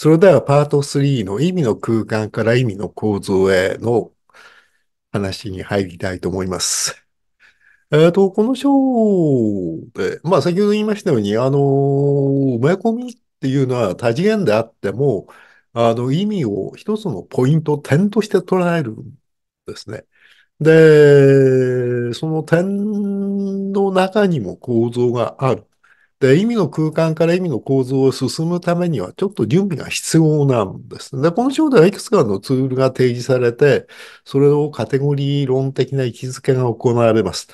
それではパート3の意味の空間から意味の構造への話に入りたいと思います。えっ、ー、と、この章で、まあ先ほど言いましたように、あの埋め込みっていうのは多次元であっても、あの意味を一つのポイント、点として捉えるんですね。で、その点の中にも構造がある。で、意味の空間から意味の構造を進むためには、ちょっと準備が必要なんですね。で、この章ではいくつかのツールが提示されて、それをカテゴリー論的な位置づけが行われます。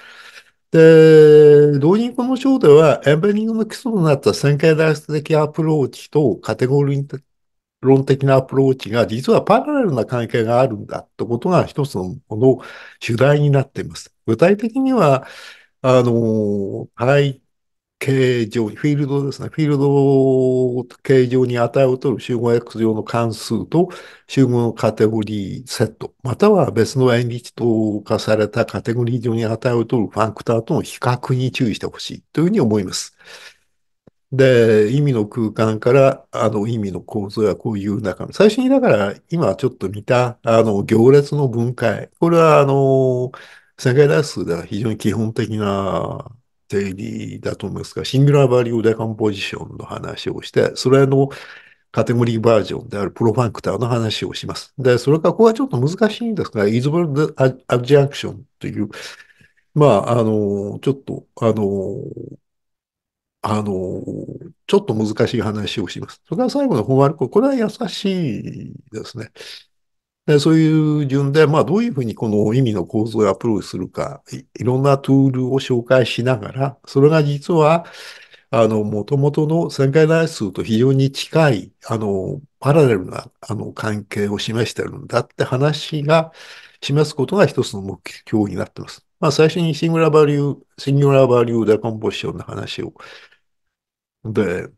で、同時にこの章では、エンベリングの基礎となった線形代数的アプローチとカテゴリー論的なアプローチが、実はパラレルな関係があるんだってことが一つのの主題になっています。具体的には、あの、対形状、フィールドですね。フィールド形状に値を取る集合 X 上の関数と集合のカテゴリーセット、または別の円ンと化されたカテゴリー上に値を取るファンクターとの比較に注意してほしいというふうに思います。で、意味の空間から、あの、意味の構造やこういう中身。最初に、だから、今ちょっと見た、あの、行列の分解。これは、あの、世界大数では非常に基本的な定理だと思いますが、シングラーバリューデコンポジションの話をして、それのカテゴリーバージョンであるプロファクターの話をします。で、それからここはちょっと難しいんですが、イズブルアジャンクションという、まあ、あの、ちょっと、あの、あの、ちょっと難しい話をします。それから最後の本丸、これは優しいですね。でそういう順で、まあ、どういうふうにこの意味の構造をアプローチするかい、いろんなツールを紹介しながら、それが実は、あの、もとの旋回内数と非常に近い、あの、パラレルな、あの、関係を示してるんだって話が、示すことが一つの目標になってます。まあ、最初にシングラバリュー、シングラーバリューデコンポジションの話を、で、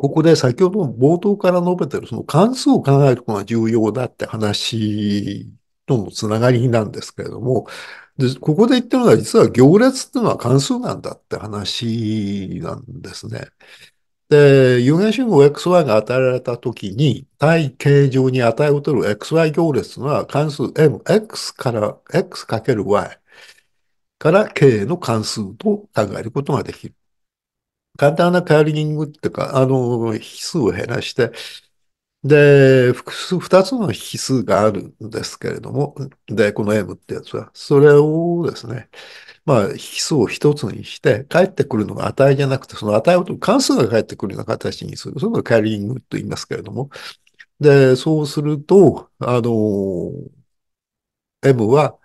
ここで先ほど冒頭から述べてるその関数を考えることが重要だって話とのつながりなんですけれども、でここで言ってるのは実は行列っていうのは関数なんだって話なんですね。で、有限信号 XY が与えられたときに、対形状に与えを取る XY 行列のは関数 m、x から x×y から k の関数と考えることができる。簡単なカーリングっていうか、あの、引数を減らして、で、複数、二つの引数があるんですけれども、で、この M ってやつは、それをですね、まあ、引数を一つにして、返ってくるのが値じゃなくて、その値を関数が返ってくるような形にする。それがカリングと言いますけれども。で、そうすると、あの、M は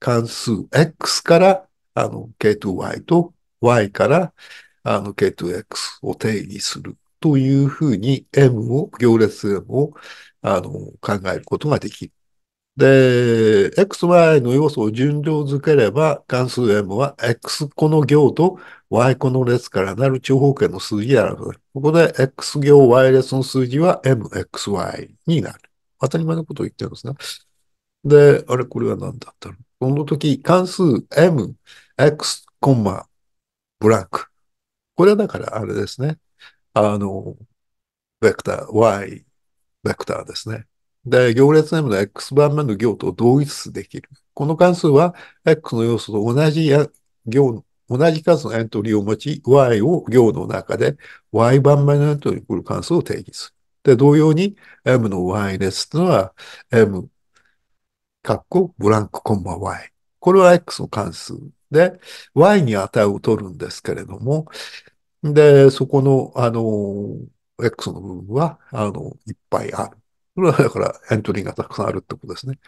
関数 X から、あの、K2Y と Y から、あの、K2X を定義するというふうに M を、行列 M を、あの、考えることができる。で、XY の要素を順序づければ、関数 M は X 個の行と Y 個の列からなる長方形の数字で表る。ここで X 行 Y 列の数字は MXY になる。当たり前のことを言ってるんですね。で、あれ、これは何だったのこの時、関数 M、X、コンマ、ブランクこれはだからあれですね。あの、ベクター、y、ベクターですね。で、行列 M の x 番目の行と同一できる。この関数は x の要素と同じや行の同じ数のエントリーを持ち、y を行の中で y 番目のエントリーに来る関数を定義する。で、同様に m の y 列というのは m、カッコ、ブランク、コンマ y。これは x の関数で、y に値を取るんですけれども、で、そこの、あの、X の部分は、あの、いっぱいある。これはだからエントリーがたくさんあるってことですね。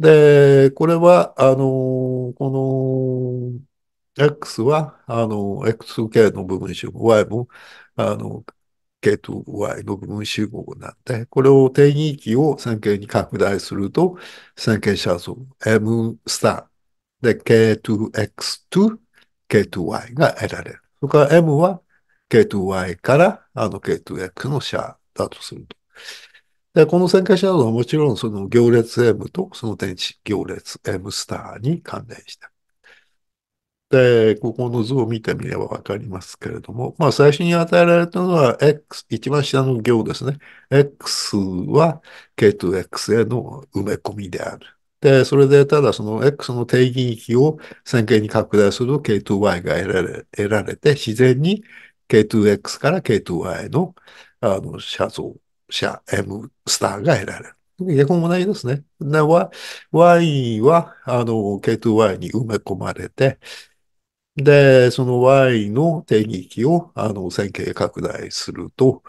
で、これは、あの、この、X は、あの、X2K の部分集合、Y も、あの、K2Y の部分集合なんで、これを定義域を線形に拡大すると、線形写像 M スターで K2X と K2Y が得られる。それから M は K2Y からあの K2X の社だとすると。で、この旋回シャアはもちろんその行列 M とその電池行列 M スターに関連してで、ここの図を見てみればわかりますけれども、まあ最初に与えられたのは X、一番下の行ですね。X は K2X への埋め込みである。で、それでただその X の定義域を線形に拡大すると K2Y が得られ得られて自然に K2X から K2Y のあの写像、写 M スターが得られる。逆も同じですね。で、Y は、あの、K2Y に埋め込まれて、で、その Y の定義域を、あの、線形拡大すると、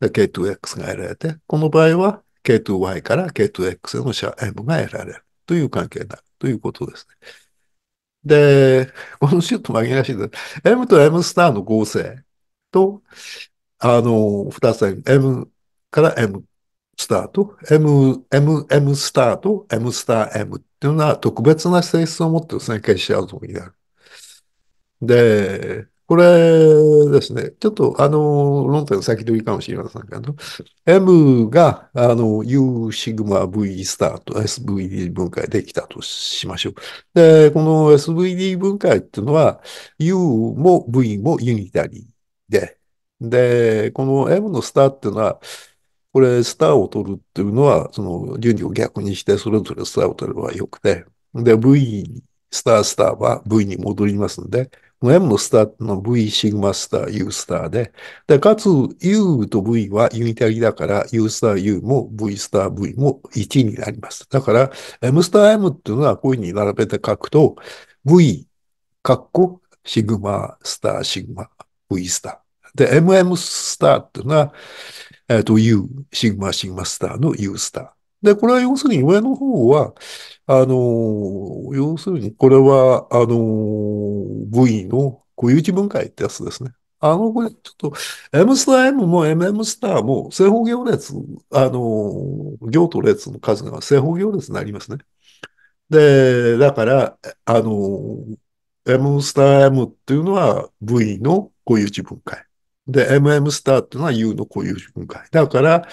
K2X が得られて、この場合は K2Y から K2X の斜 M が得られるという関係になるということですね。で、このちょっと紛らわしいです。M と M スターの合成と、あの、二つ M、M から M スタート、M、M、M スタート、M スター M っていうのは特別な性質を持って線形すね、決してアトムになる。で、これですね、ちょっとあの、論点先取りかもしれませんけど、M があの U シグマ V スタート、SVD 分解できたとしましょう。で、この SVD 分解っていうのは U も V もユニタリー。で、で、この M のスターっていうのは、これ、スターを取るっていうのは、その順序を逆にして、それぞれスターを取ればよくて、で、V、スタースターは V に戻りますんで、この M のスターっていうのは V シグマスター U スターで、で、かつ U と V はユニタリだから U スター U も V スター V も1になります。だから、M スター M っていうのはこういうふうに並べて書くと、V、カッコ、シグマ、スター、シグマ、V スター。で、MM スターっていうのは、えっ、ー、と、U、シグマ、シグマスターの U スター。で、これは要するに上の方は、あのー、要するにこれは、あのー、V の固有値分解ってやつですね。あの、これ、ちょっと、M スター M も MM スターも正方形列、あの、行と列の数が正方形列になりますね。で、だから、あの、M スター M っていうのは V の固有値分解。で、MM スターっていうのは U の固有分解。だから、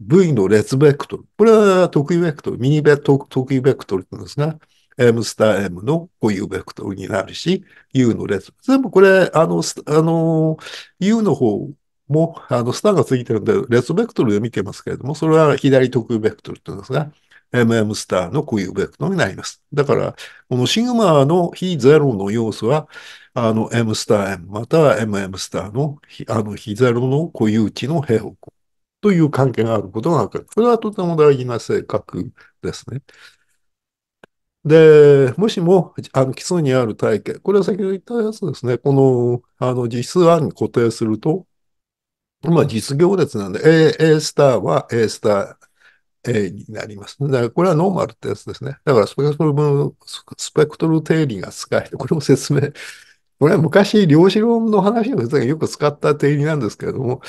V の列ベクトル。これは特意ベクトル、ミニベト特意ベクトルって言うんですが、M スター M の固有ベクトルになるし、U の列。全部これ、あの、あの、U の方も、あの、スターがついてるんで、列ベクトルで見てますけれども、それは左特意ベクトルって言うんですが、MM スターの固有ベクトルになります。だから、このシグマの非ゼロの要素は、あの M スター M または MM スターのあの非ゼロの固有値の平方根という関係があることが分かる。これはとても大事な性格ですね。で、もしも、あの、基礎にある体系、これは先ほど言ったやつですね。この、あの、実数案に固定すると、まあ、実行列なんで、A、A スターは A スター A になります。だから、これはノーマルってやつですね。だから、スペクトル分、スペクトル定理が使える。これも説明これは昔、量子論の話の人がよく使った定理なんですけれども、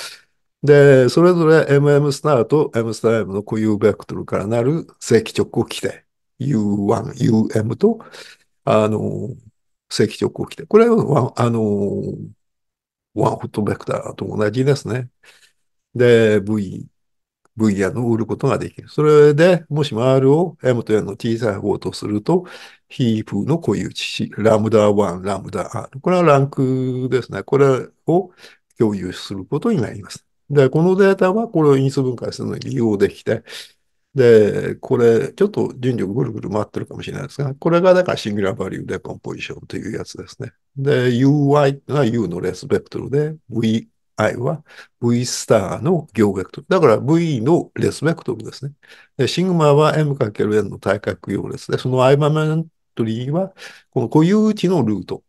で、それぞれ MM スターと M スター M の固有ベクトルからなる正規直行規定 U1、UM と、あの、正規直行規定。これは、あの、ワンフットベクターと同じですね。で、V 分野の売ることができる。それで、もし R を M と N の小さい方とすると、ヒープの固有値、ラムダ1、ラムダ R。これはランクですね。これを共有することになります。で、このデータはこれを因数分解するのに利用できて、で、これ、ちょっと順序ぐるぐる回ってるかもしれないですが、これがだからシングラーバリューデコンポジションというやつですね。で、UI が U のレスベクトルで、V I は V スターの行トル。だから V のレスベクトルですね。で、シグマは M×N の対角行列で、そのアイマメントリーは、この固有値のルート。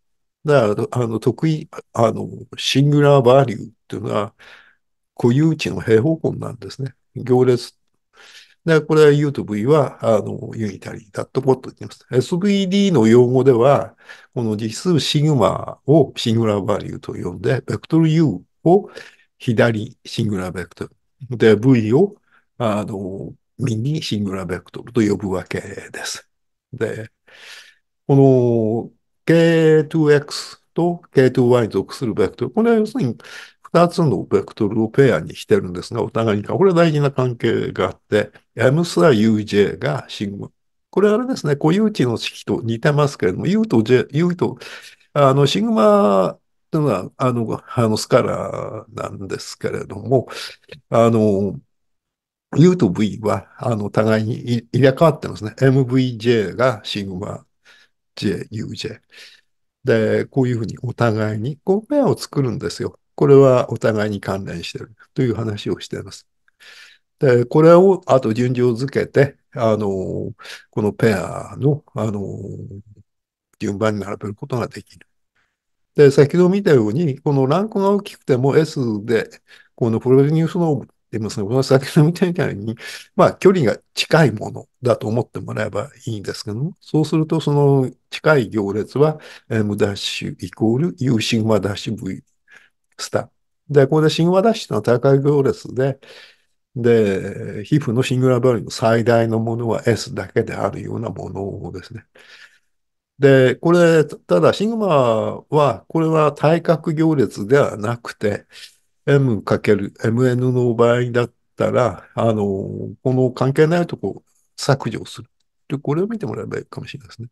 だから、あの、得意、あの、シングラーバリューっていうのは、固有値の平方根なんですね。行列。で、これは U と V は、あの、ユニタリーだとポッと言ってます。SVD の用語では、この実数シグマをシングラーバリューと呼んで、ベクトル U を左シングラーベクトル。で、V をあの右シングラーベクトルと呼ぶわけです。で、この K2X と K2Y に属するベクトル。これは要するに2つのベクトルをペアにしてるんですが、お互いに、これは大事な関係があって、M すら UJ がシグマ。これはあれですね、固有値の式と似てますけれども、U と J、U と、あの、シグマのは、あの、あのスカラーなんですけれども、あの、U と V は、あの、互いに入れ替わってますね。MVJ がシグマ J、UJ。で、こういうふうにお互いに、こう、ペアを作るんですよ。これはお互いに関連してるという話をしています。で、これを、あと順序づけて、あの、このペアの、あの、順番に並べることができる。で、先ほど見たように、このランクが大きくても S で、このプロデュースのって言いますね。この先ほど見たみたいに、まあ、距離が近いものだと思ってもらえばいいんですけども、そうすると、その近い行列は M' ダッシュイコール U シグマダッシュ V スター。で、これでシグマダッシュの高い行列で、で、皮膚のシングラーバリューの最大のものは S だけであるようなものをですね。で、これ、ただ、シグマは、これは対角行列ではなくて、m かける mn の場合だったら、あの、この関係ないとこ削除する。で、これを見てもらえばいいかもしれないですね。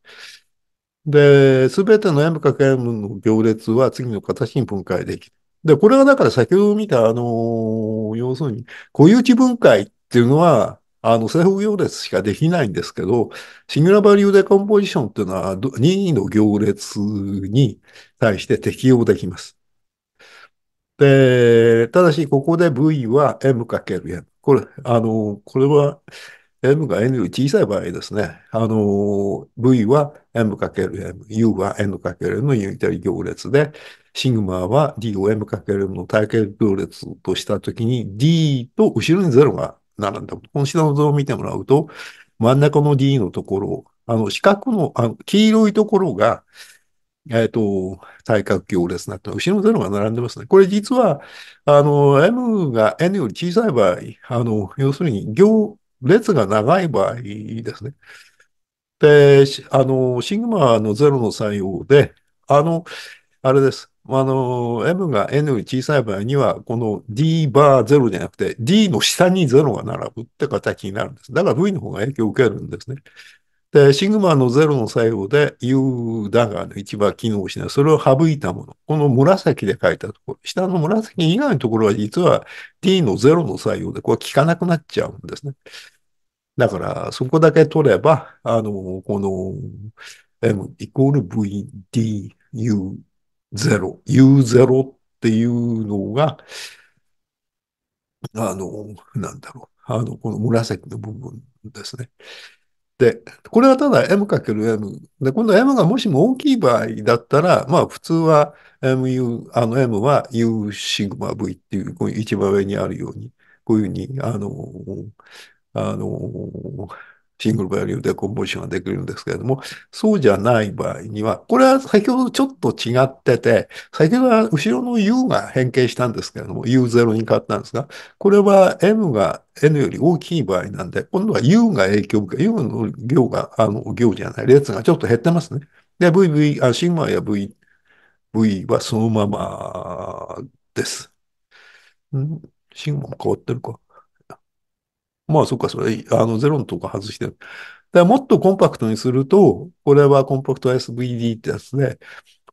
で、すべての m かけ m の行列は次の形に分解できる。で、これはだから先ほど見た、あの、要するに、固有値分解っていうのは、あの、正方行列しかできないんですけど、シングラバリューデコンポジションっていうのは、任意の行列に対して適用できます。で、ただし、ここで V は M×M。これ、あの、これは M が N より小さい場合ですね。あの、V は M×M、U は N×N のユニタリ行列で、シグマは D を M×M の体系行列としたときに、D と後ろに0が並んだ。この下の図を見てもらうと、真ん中の D のところ、あの、四角の、あの、黄色いところが、えっ、ー、と、対角行列になって、後ろのゼロが並んでますね。これ実は、あの、M が N より小さい場合、あの、要するに行、列が長い場合ですね。で、あの、シグマのゼロの作用で、あの、あれです。あの、m が n より小さい場合には、この d バー0じゃなくて、d の下に0が並ぶって形になるんです。だから v の方が影響を受けるんですね。で、シグマの0の作用で U ダガーの一番機能しない。それを省いたもの。この紫で書いたところ。下の紫以外のところは実は D の0の作用でこれ効かなくなっちゃうんですね。だから、そこだけ取れば、あの、この M イコール VDU ゼロ、U0 っていうのが、あの、なんだろう。あの、この紫の部分ですね。で、これはただ m×m。で、今度 m がもしも大きい場合だったら、まあ普通は mu、あの m は u シグマ v っていう、こういう一番上にあるように、こういうふうに、あの、あの、シングルバリューでコンポジションができるんですけれども、そうじゃない場合には、これは先ほどちょっと違ってて、先ほどは後ろの U が変形したんですけれども、U0 に変わったんですが、これは M が N より大きい場合なんで、今度は U が影響を受け、U の行が、あの、行じゃない、列がちょっと減ってますね。で、VV、あシグマや V、V はそのままです。んシグマも変わってるか。まあそっか、それ、あの、ゼロのとこ外してる。だもっとコンパクトにすると、これはコンパクト SVD ってやつで、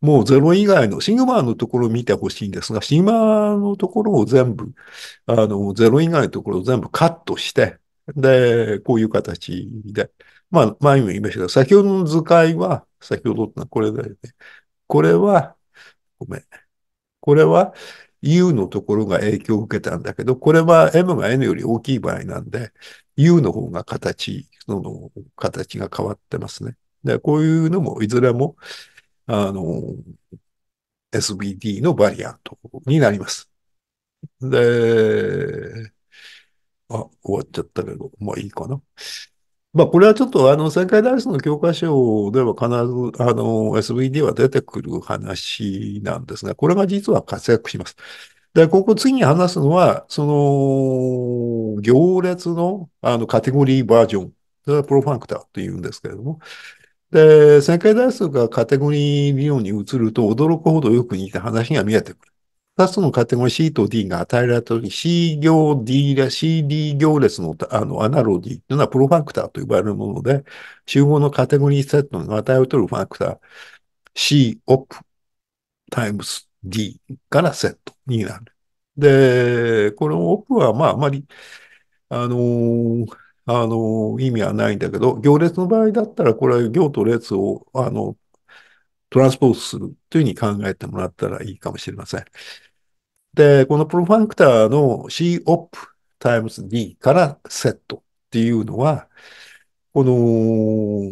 もうゼロ以外の、シグマのところを見てほしいんですが、シグマのところを全部、あの、ゼロ以外のところを全部カットして、で、こういう形で。まあ、前にも言いましたけど、先ほどの図解は、先ほどのこれだよね。これは、ごめん。これは、U のところが影響を受けたんだけど、これは M が N より大きい場合なんで、U の方が形、その形が変わってますね。で、こういうのも、いずれも、あの、SBD のバリアントになります。で、あ、終わっちゃったけど、まあいいかな。まあ、これはちょっと、あの、旋回ダンスの教科書では必ず、あの、SVD は出てくる話なんですが、これが実は活躍します。で、ここ次に話すのは、その、行列の、あの、カテゴリーバージョン。それはプロファンクターというんですけれども。で、旋回代数がカテゴリー理論に移ると驚くほどよく似た話が見えてくる。2つのカテゴリー C と D が与えられたとき C 行 D ら CD 行列のあのアナロディというのはプロファクターと呼ばれるもので、集合のカテゴリーセットの与えを取るファクター C オプタイムス D からセットになる。で、この o プはまああまり、あのーあの、意味はないんだけど、行列の場合だったら、これは行と列を、あの、トランスポーズするというふうに考えてもらったらいいかもしれません。で、このプロファクターの COP times D からセットっていうのは、この、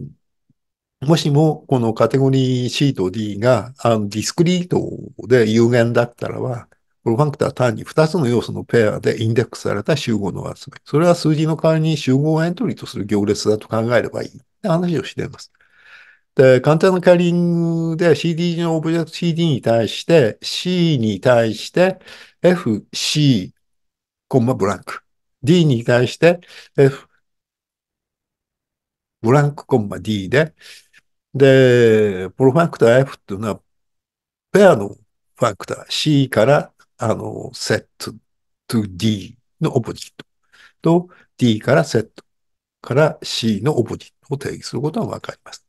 もしもこのカテゴリー C と D があのディスクリートで有限だったらば、プロファクター単に2つの要素のペアでインデックスされた集合の集め。それは数字の代わりに集合をエントリーとする行列だと考えればいい。話をしています。で、簡単なカャリングで CD のオブジェクト CD に対して C に対して F、C、コンマブランク。D に対して F、ブランクコンマ D で、で、プロファクター F っていうのは、ペアのファクター C から、あの、セット to D のオポジットと D からセットから C のオポジットを定義することがわかります。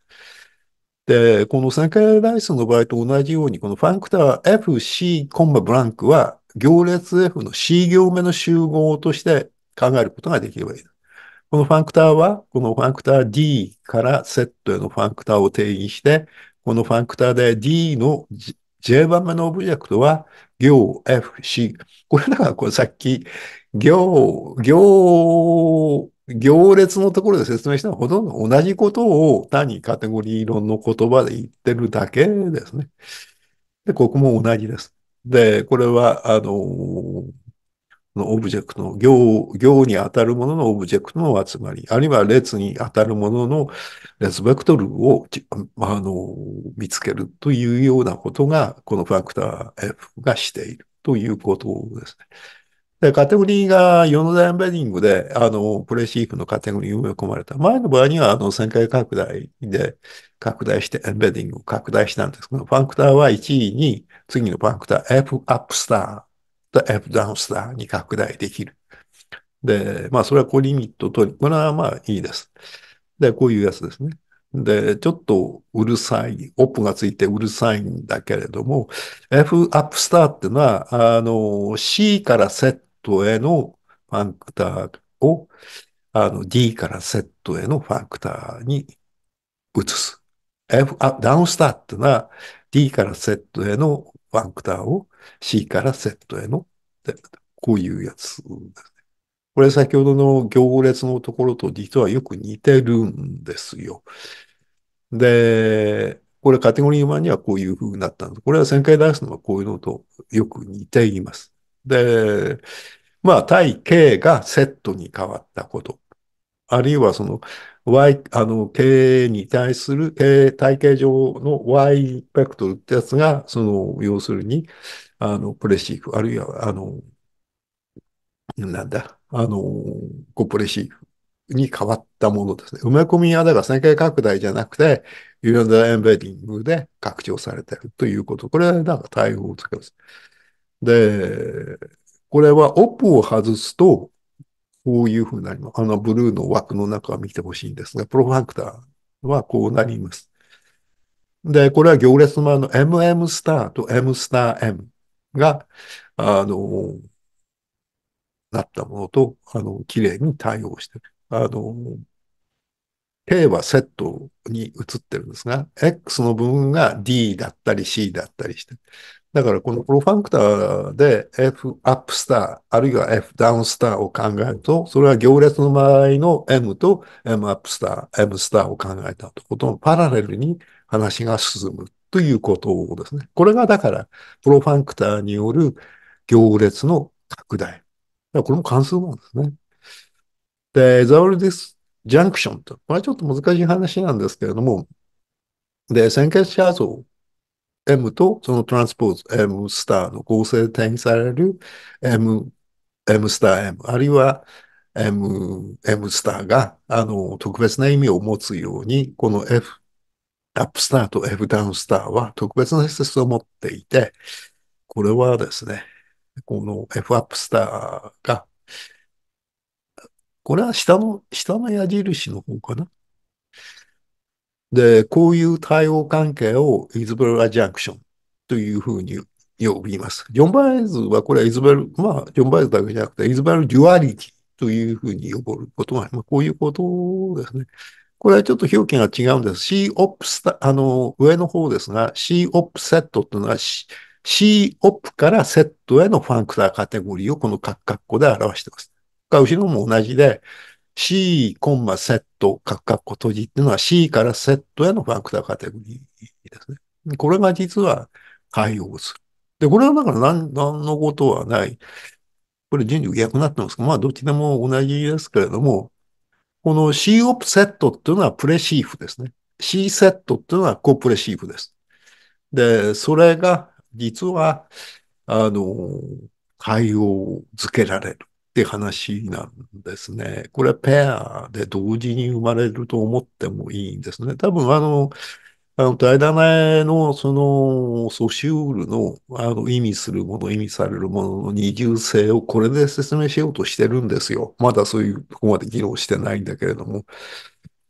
で、この世界ライスの場合と同じように、このファンクター FC、コンマブランクは行列 F の C 行目の集合として考えることができればいい。このファンクターは、このファンクター D からセットへのファンクターを定義して、このファンクターで D の J 番目のオブジェクトは、行 F、C。これだから、これさっき、行、行、行列のところで説明したのはほとんど同じことを単にカテゴリー論の言葉で言ってるだけですね。で、ここも同じです。で、これは、あの、のオブジェクトの行、行に当たるもののオブジェクトの集まり、あるいは列に当たるものの列ベクトルを、あの、見つけるというようなことが、このファクター F がしているということですね。で、カテゴリーが4のダインベディングで、あの、プレシーフのカテゴリーに埋め込まれた。前の場合には、あの、旋回拡大で拡大して、エンベディングを拡大したんですけど、ファンクターは1位に、次のファンクター、F アップスターと F ダウンスターに拡大できる。で、まあ、それはコリミットと、これはまあいいです。で、こういうやつですね。で、ちょっとうるさい、オップがついてうるさいんだけれども、F アップスターっていうのは、あの、C からセットへのファンクターを、あの D からセットへのファンクターに移す。F、あ、ダウンスターっていうのは D からセットへのファンクターを C からセットへの、こういうやつですね。これ先ほどの行列のところと D とはよく似てるんですよ。で、これカテゴリー1にはこういう風になったんです。これは旋回出すのはこういうのとよく似ています。で、まあ、対 K がセットに変わったこと。あるいはその Y、あの、K に対する、K 体系上の Y ベクトルってやつが、その、要するに、あの、プレシーフ、あるいは、あの、なんだ、あの、コプレシーフに変わったものですね。埋め込みは、だか線形拡大じゃなくて、ユーザーエンベディングで拡張されてるということ。これは、なんか対応をつけます。で、これはオップを外すと、こういうふうになります。あのブルーの枠の中を見てほしいんですが、プロファクターはこうなります。で、これは行列の前の MM スターと M スター M が、あの、なったものと、あの、綺麗に対応してる。あの、K はセットに移ってるんですが、X の部分が D だったり C だったりして。だからこのプロファンクターで F アップスター、あるいは F ダウンスターを考えると、それは行列の場合の M と M アップスター、M スターを考えたとことのパラレルに話が進むということですね。これがだから、プロファンクターによる行列の拡大。これも関数なんですね。で、ザウルディスジャンクションと。これはちょっと難しい話なんですけれども、で、線形写像 M とそのトランスポーズ M スターの合成転移される M、M スター M、あるいは M、M スターが、あの、特別な意味を持つように、この F、アップスターと F ダウンスターは特別な説を持っていて、これはですね、この F アップスターがこれは下の、下の矢印の方かな。で、こういう対応関係をイズベルラジャンクションというふうに呼びます。ジョン・バイズはこれはイズベル、まあ、ジョン・バイズだけじゃなくて、イズベル・デュアリティというふうに呼ぶことが、ます。こういうことですね。これはちょっと表記が違うんです。C オプスあの、上の方ですが、C オプセットっていうのは C オプからセットへのファンクターカテゴリーをこのカッカッコで表してます。か後ろも同じで、C コンマセット、カッカッコ閉じっていうのは C からセットへのファクターカテゴリーですね。これが実は対応する。で、これはだから何何のことはない。これ順序逆になってますけど、まあどっちでも同じですけれども、この C オプセットっていうのはプレシーフですね。C セットっていうのはコプレシーフです。で、それが実は、あの、対応付けられる。って話なんですね。これはペアで同時に生まれると思ってもいいんですね。多分あの、あの、大棚の、その、ソシュールの、あの、意味するもの、意味されるものの二重性をこれで説明しようとしてるんですよ。まだそういうとこまで議論してないんだけれども、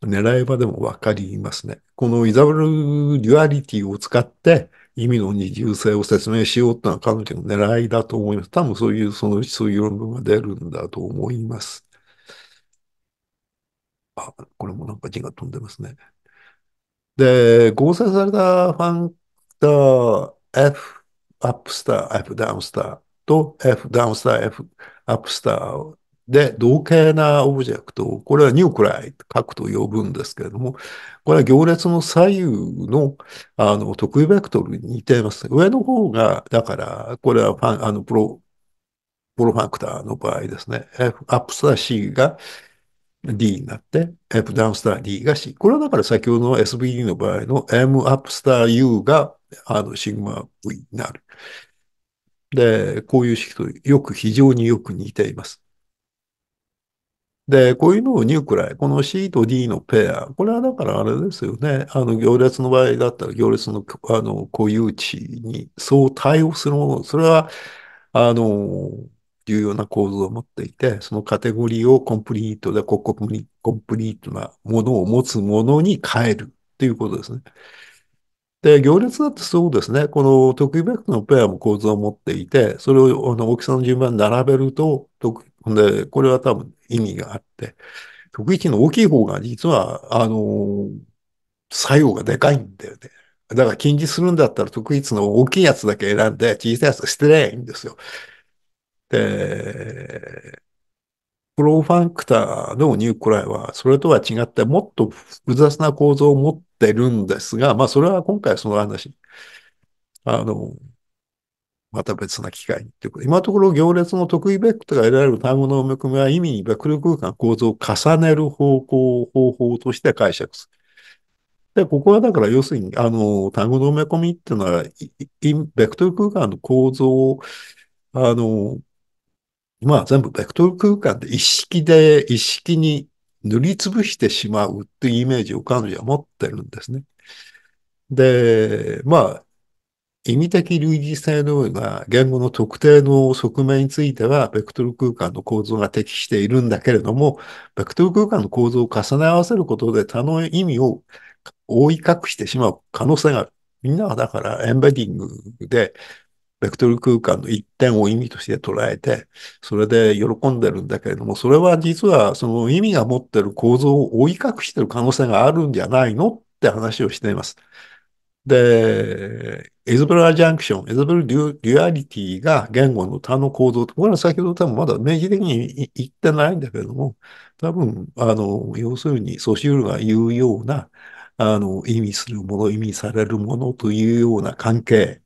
狙えばでもわかりますね。このイザブルデュアリティを使って、意味の二重性を説明しよういうのは彼女の狙いだと思います。多分そういう、そのうちそういう論文が出るんだと思います。あ、これもなんか字が飛んでますね。で、合成されたファンクター F アップスター、F ダウンスターと F ダウンスター、F アップスターで、同型なオブジェクトを、これはニュークライと書くと呼ぶんですけれども、これは行列の左右の、あの、得意ベクトルに似ています。上の方が、だから、これはファン、あの、プロ、プロファクターの場合ですね。F、アップスター C が D になって、F ダウンスター D が C。これはだから先ほどの SVD の場合の M アップスター U が、あの、シグマ V になる。で、こういう式とよく、非常によく似ています。で、こういうのをニュークライ、この C と D のペア、これはだからあれですよね、あの行列の場合だったら行列のあの固有値にそう対応するもの、それは、あの、重要な構造を持っていて、そのカテゴリーをコンプリートで、ココンプリートなものを持つものに変えるっていうことですね。で、行列だってそうですね。この特異ベクトルのペアも構造を持っていて、それをあの大きさの順番に並べると、で、これは多分意味があって、特異値の大きい方が実は、あの、作用がでかいんだよね。だから禁止するんだったら特異値の大きいやつだけ選んで、小さいやつ捨てりゃいいんですよ。で、プロファンクターのニュークライは、それとは違ってもっと複雑な構造を持ってるんですが、まあそれは今回その話。あの、また別な機会にこと。今のところ行列の得意ベクトルが得られる単語の埋め込みは意味にベクル空間構造を重ねる方向、方法として解釈する。で、ここはだから要するに、あの、単語の埋め込みっていうのは、ベクトル空間の構造を、あの、まあ全部ベクトル空間で一式で、一式に塗りつぶしてしまうっていうイメージを彼女は持ってるんですね。で、まあ、意味的類似性のような言語の特定の側面については、ベクトル空間の構造が適しているんだけれども、ベクトル空間の構造を重ね合わせることで他の意味を覆い隠してしまう可能性がある。みんなはだからエンベディングで、ベクトル空間の一点を意味として捉えて、それで喜んでるんだけれども、それは実はその意味が持ってる構造を覆い隠してる可能性があるんじゃないのって話をしています。で、イズブラジャンクション、イズブルデュデュアリティが言語の他の構造と、これは先ほど多分まだ明示的に言ってないんだけれども、多分、あの、要するにソシュールが言うような、あの、意味するもの、意味されるものというような関係。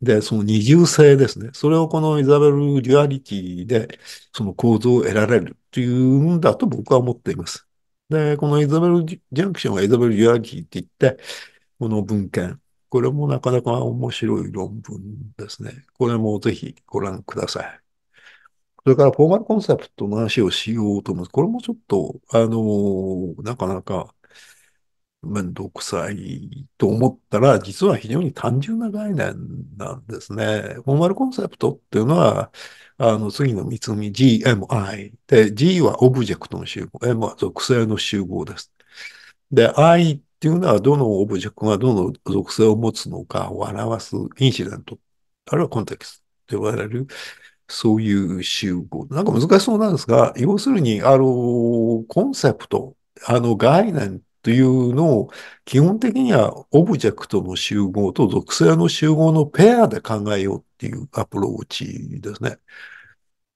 で、その二重性ですね。それをこのイザベル・デュアリティで、その構造を得られるというんだと僕は思っています。で、このイザベル・ジャンクションがイザベル・デュアリティって言って、この文献。これもなかなか面白い論文ですね。これもぜひご覧ください。それからフォーマルコンセプトの話をしようと思います。これもちょっと、あのー、なかなかめんどくさいと思ったら、実は非常に単純な概念なんですね。フォーマルコンセプトっていうのは、あの、次の三つ目、GMI。で、G はオブジェクトの集合、M は属性の集合です。で、I っっていうのは、どのオブジェクトがどの属性を持つのかを表すインシデント、あるいはコンテクストと呼ばれる、そういう集合。なんか難しそうなんですが、要するに、あの、コンセプト、あの、概念というのを、基本的にはオブジェクトの集合と属性の集合のペアで考えようっていうアプローチですね。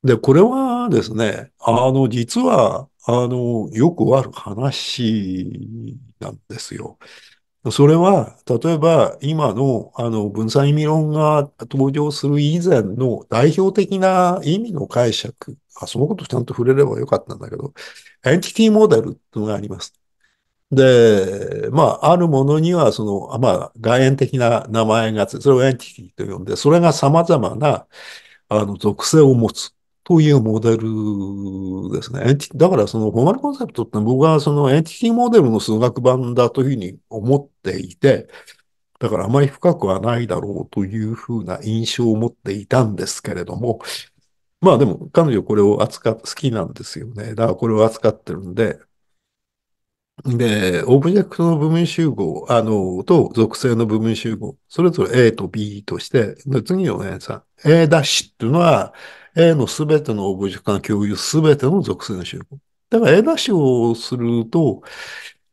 で、これはですね、あの、実は、あの、よくある話なんですよ。それは、例えば今のあの分散意味論が登場する以前の代表的な意味の解釈、あそのことちゃんと触れればよかったんだけど、エンティティモデルっていうのがあります。で、まあ、あるものには、その、まあ、外縁的な名前がつ、それをエンティティと呼んで、それが様々な、あの、属性を持つ。というモデルですね。だからそのフォーマルコンセプトって僕はそのエンティティモデルの数学版だというふうに思っていて、だからあまり深くはないだろうというふうな印象を持っていたんですけれども、まあでも彼女これを扱っ、好きなんですよね。だからこれを扱ってるんで、で、オブジェクトの部分集合、あの、と属性の部分集合、それぞれ A と B として、次のね、さ、A' っていうのは、A のすべてのオブジェクトが共有すべての属性の集合。だから A ダッシュをすると、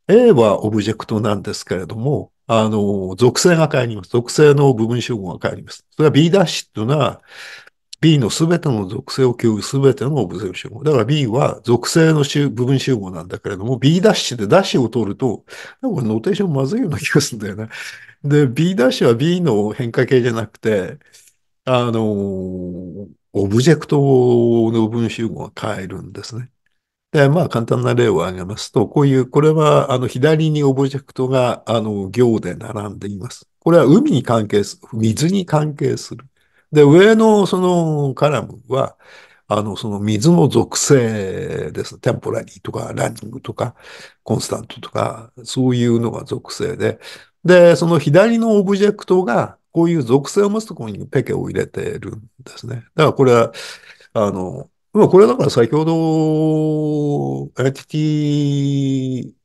A はオブジェクトなんですけれども、あの、属性が変わります。属性の部分集合が変わります。それは B ダッシュというのは、B のすべての属性を共有すべてのオブジェクト集合。だから B は属性の部分集合なんだけれども、B ダッシュでダッシュを取ると、なんかノーテーションまずいような気がするんだよね。で、B ダッシュは B の変化形じゃなくて、あのーオブジェクトの分集合が変えるんですね。で、まあ簡単な例を挙げますと、こういう、これはあの左にオブジェクトがあの行で並んでいます。これは海に関係する、水に関係する。で、上のそのカラムは、あの、その水の属性です。テンポラリーとか、ランニングとか、コンスタントとか、そういうのが属性で。で、その左のオブジェクトが、こういう属性を持つところにペケを入れてるんですね。だからこれは、あの、まあ、これはだから先ほど、エンティテ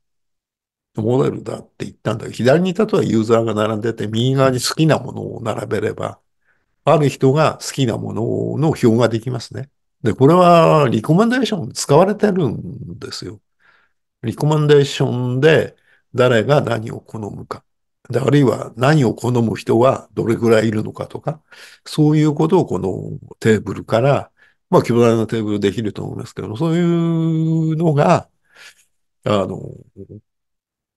ィモデルだって言ったんだけど、左に例えばユーザーが並んでて、右側に好きなものを並べれば、ある人が好きなものの表ができますね。で、これはリコメンデーション使われてるんですよ。リコメンデーションで誰が何を好むか。あるいは何を好む人はどれぐらいいるのかとか、そういうことをこのテーブルから、まあ、巨大なテーブルできると思いますけど、そういうのが、あの、フ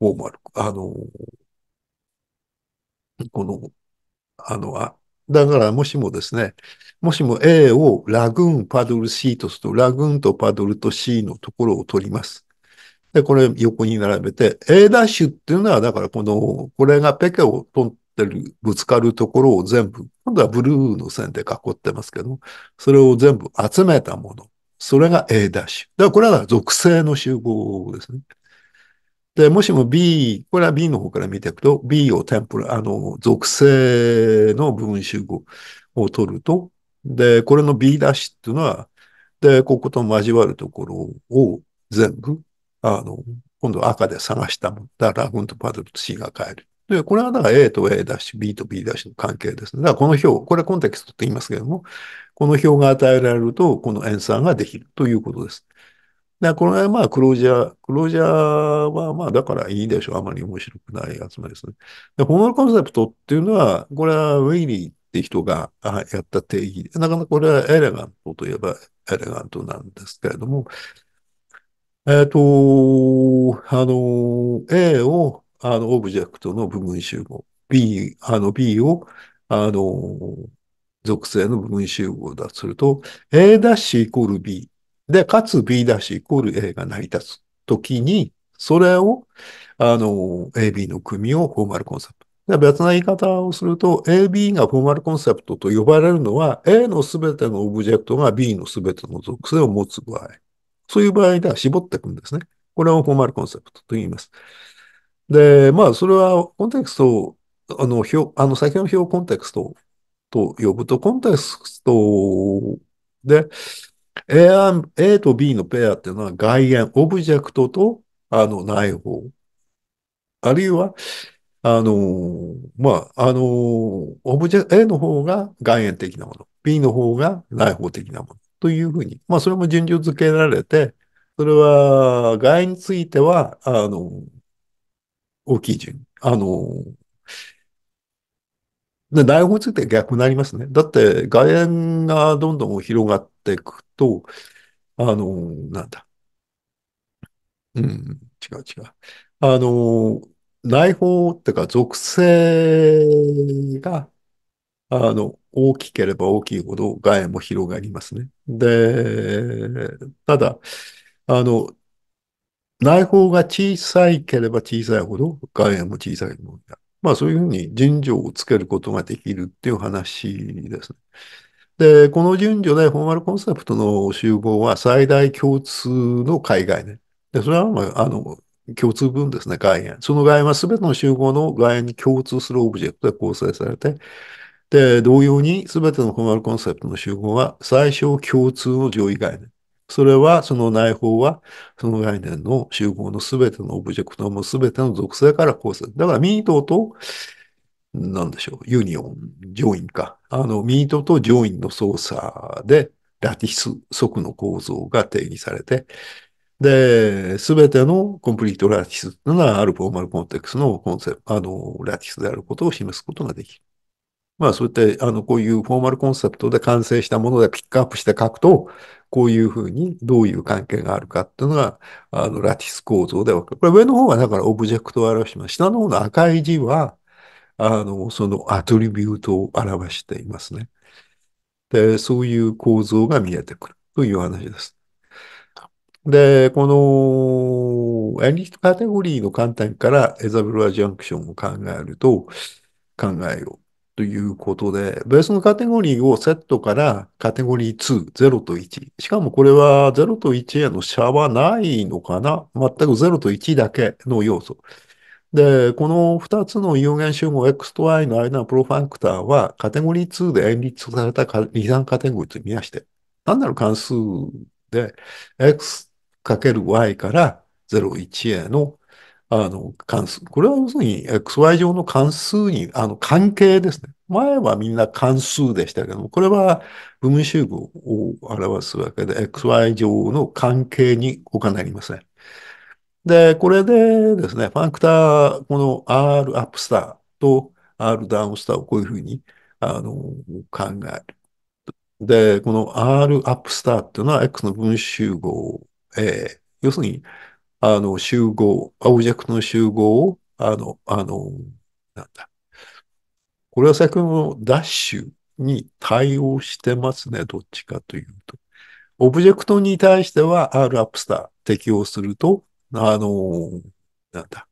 ォーマル、あの、この、あの、あだからもしもですね、もしも A をラグーンパドルシートすると、ラグーンとパドルと C のところを取ります。で、これ横に並べて、A ダッシュっていうのは、だからこの、これがペケを取ってる、ぶつかるところを全部、今度はブルーの線で囲ってますけど、それを全部集めたもの。それが A ダッシュ。だからこれは属性の集合ですね。で、もしも B、これは B の方から見ていくと、B をテンプル、あの、属性の部分集合を取ると、で、これの B ダッシュっていうのは、で、ここと交わるところを全部あの、今度赤で探したもんだからラグンとパドルと C が変える。で、これはだから A と A だし、B と B だしの関係ですね。だからこの表、これコンテキストって言いますけれども、この表が与えられると、この塩酸ができるということです。で、これはまあクロージャー、クロージャーはまあだからいいでしょう。あまり面白くない集まりですね。で、このコンセプトっていうのは、これはウェイリーって人がやった定義で、なかなかこれはエレガントといえばエレガントなんですけれども、えっ、と、あの、A を、あの、オブジェクトの部分集合。B、あの、B を、あの、属性の部分集合だとすると、A' イコール B。で、かつ B' イコール A が成り立つときに、それを、あの、AB の組をフォーマルコンセプト。別な言い方をすると、AB がフォーマルコンセプトと呼ばれるのは、A のすべてのオブジェクトが B のすべての属性を持つ場合。そういう場合では絞っていくんですね。これをフォーマルコンセプトと言います。で、まあ、それはコンテクストを、あの、表、あの、先の表をコンテクストと呼ぶと、コンテクストで、A, A と B のペアっていうのは外縁、オブジェクトとあの内包。あるいは、あの、まあ、あの、オブジェ、A の方が外縁的なもの、B の方が内包的なもの。というふうに、まあ、それも順序付けられて、それは、外については、あの、大きい順。あの、で、大については逆になりますね。だって、外苑がどんどん広がっていくと、あの、なんだ。うん、違う違う。あの、内包っていうか、属性が、あの、大きければ大きいほど害も広がりますね。で、ただ、あの、内包が小さいければ小さいほど害も小さいものになる。まあそういうふうに順序をつけることができるっていう話ですね。で、この順序でフォーマルコンセプトの集合は最大共通の海外ね。で、それは、まあ、あの、共通分ですね、外縁。その外縁は全ての集合の外縁に共通するオブジェクトで構成されて、で、同様に、すべてのフォーマルコンセプトの集合は、最小共通の上位概念。それは、その内包は、その概念の集合のすべてのオブジェクトのすべての属性から構成。だから、ミートと、なんでしょう、ユニオン、ジョインか。あの、ミートとジョインの操作で、ラティス則の構造が定義されて、で、すべてのコンプリートラティスというのは、あるフォーマルコンテクストのコンセプト、あの、ラティスであることを示すことができる。まあそういった、あの、こういうフォーマルコンセプトで完成したものでピックアップして書くと、こういうふうにどういう関係があるかっていうのが、あの、ラティス構造でわかる。これ上の方はだからオブジェクトを表します。下の方の赤い字は、あの、そのアトリビュートを表していますね。で、そういう構造が見えてくるという話です。で、このエリートカテゴリーの観点からエザブルアジャンクションを考えると、考えよう。ということで、ベースのカテゴリーをセットからカテゴリー2、0と1。しかもこれは0と1への差はないのかな全く0と1だけの要素。で、この2つの有限集合 X と Y の間のプロファクターはカテゴリー2で演立された二散カテゴリーと見なして、単なる関数で X かける Y から0、1へのあの、関数。これは要するに、XY 上の関数に、あの、関係ですね。前はみんな関数でしたけども、これは部分集合を表すわけで、XY 上の関係に他なりません。で、これでですね、ファンクター、この R アップスターと R ダウンスターをこういうふうに、あの、考える。で、この R アップスターっていうのは X の分集合、え要するにあの、集合、オブジェクトの集合を、あの、あの、なんだ。これは先ほどのダッシュに対応してますね、どっちかというと。オブジェクトに対しては R アップスター適用すると、あの、なんだ。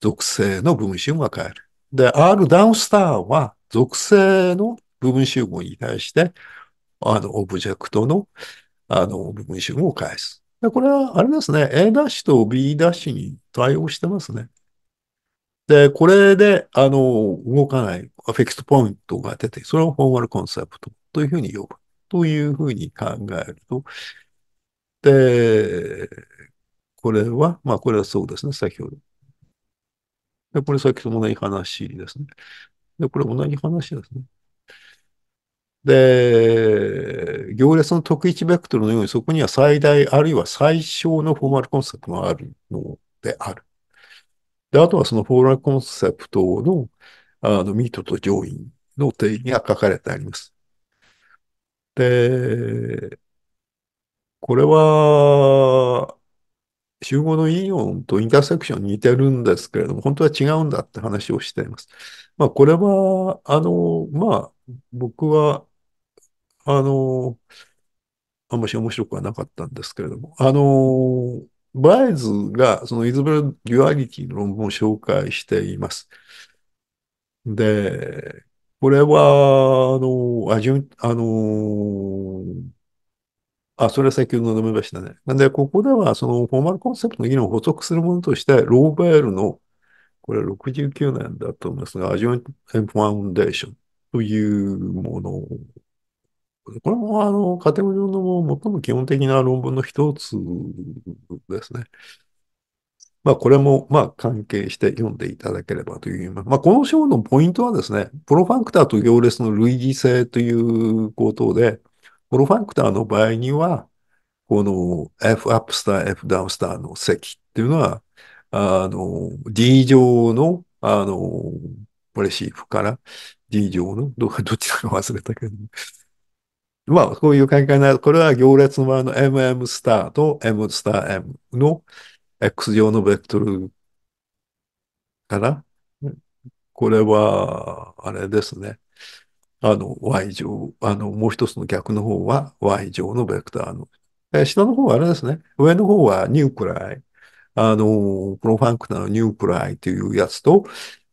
属性の部分集合が変える。で、R ダウンスターは属性の部分集合に対して、あの、オブジェクトの、あの、部分集合を返す。でこれは、あれですね、A ダッシュと B ダッシュに対応してますね。で、これで、あの、動かない、アフィクストポイントが出て、それをフォーマルコンセプトというふうに呼ぶ。というふうに考えると、で、これは、まあ、これはそうですね、先ほど。で、これ先ほど同じ話ですね。で、これ同じ話ですね。で、行列の特一ベクトルのように、そこには最大あるいは最小のフォーマルコンセプトがあるのである。で、あとはそのフォーマルコンセプトの、あの、ミートと上位の定義が書かれてあります。で、これは、集合のイオンとインターセクション似てるんですけれども、本当は違うんだって話をしています。まあ、これは、あの、まあ、僕は、あの、あんまし面白くはなかったんですけれども、あの、バイズがそのイズベルデュアリティの論文を紹介しています。で、これは、あの、あ、じゅん、あの、あ、それは先ほど述べましたね。なんで、ここでは、そのフォーマルコンセプトの議論を補足するものとして、ローベールの、これは69年だと思いますが、アジアンファウンデーションというものこれもあのカテゴリーの最も基本的な論文の一つですね。まあ、これも、まあ、関係して読んでいただければという。まあ、この章のポイントはですね、プロファンクターと行列の類似性ということで、プロファンクターの場合には、この F アップスター、F ダウンスターの積っていうのは、あの、D 乗の、あの、レシーフから D 乗の、どどちらか忘れたけど、まあ、こういう関係になる。これは行列の合の MM スターと M スター M の X 上のベクトルかな。これは、あれですね。あの、y 乗、あの、もう一つの逆の方は y 乗のベクターの。え下の方はあれですね。上の方はニュークライ。あの、プロファンクターのニュープライというやつと、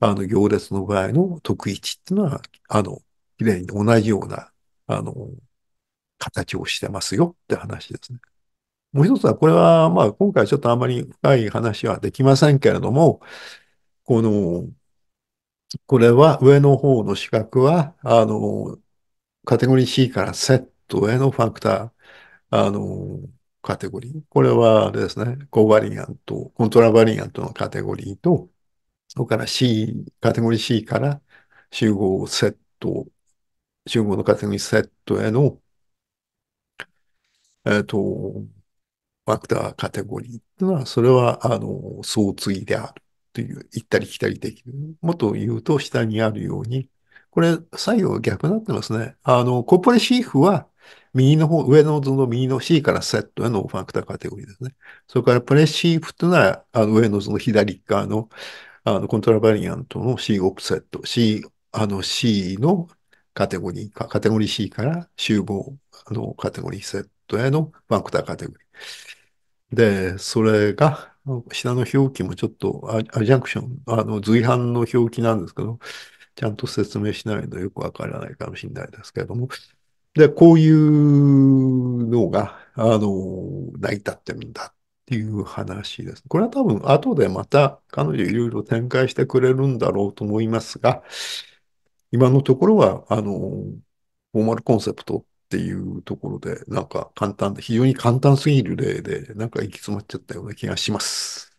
あの、行列の場合の特位値っていうのは、あの、きれいに同じような、あの、形をしてますよって話ですね。もう一つは、これは、まあ、今回ちょっとあまり深い話はできませんけれども、この、これは上の方の四角は、あの、カテゴリー C からセットへのファクター、あの、カテゴリー。これはですね、コバリアント、コントラバリアントのカテゴリーと、そこから C、カテゴリー C から集合セット、集合のカテゴリーセットへのえっ、ー、と、ファクターカテゴリーってのは、それは、あの、相対であるという、行ったり来たりできる。もっと言うと、下にあるように、これ、作業逆になってますね。あの、コーポレシーフは、右の方、上の図の右の C からセットへのファクターカテゴリーですね。それからプレシーフというのは、あの上の図の左側の、あの、コントラバリアントの C オプセット、C、あの C のカテゴリーか、カテゴリー C から集合のカテゴリーセット。トへのファクターカテゴリー。で、それが、下の表記もちょっとアジャンクション、あの、随伴の表記なんですけど、ちゃんと説明しないとよくわからないかもしれないですけれども、で、こういうのが、あの、成り立ってるんだっていう話です。これは多分後でまた彼女いろいろ展開してくれるんだろうと思いますが、今のところは、あの、フォーマルコンセプトっていうところで、なんか簡単で、非常に簡単すぎる例で、なんか行き詰まっちゃったような気がします。